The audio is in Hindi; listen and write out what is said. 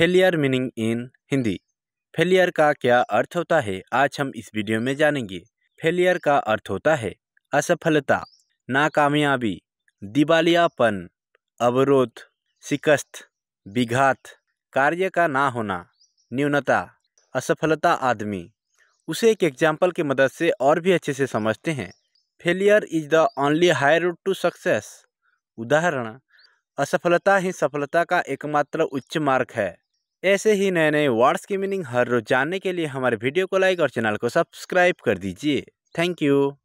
failure meaning in Hindi failure का क्या अर्थ होता है आज हम इस वीडियो में जानेंगे फेलियर का अर्थ होता है असफलता नाकामयाबी दिवालियापन अवरोध शिकस्त विघात कार्य का ना होना न्यूनता असफलता आदमी उसे एक एग्जाम्पल की मदद से और भी अच्छे से समझते हैं failure is the only high route to success उदाहरण असफलता ही सफलता का एकमात्र उच्च मार्ग है ऐसे ही नए नए वर्ड्स की मीनिंग हर रोज जानने के लिए हमारे वीडियो को लाइक और चैनल को सब्सक्राइब कर दीजिए थैंक यू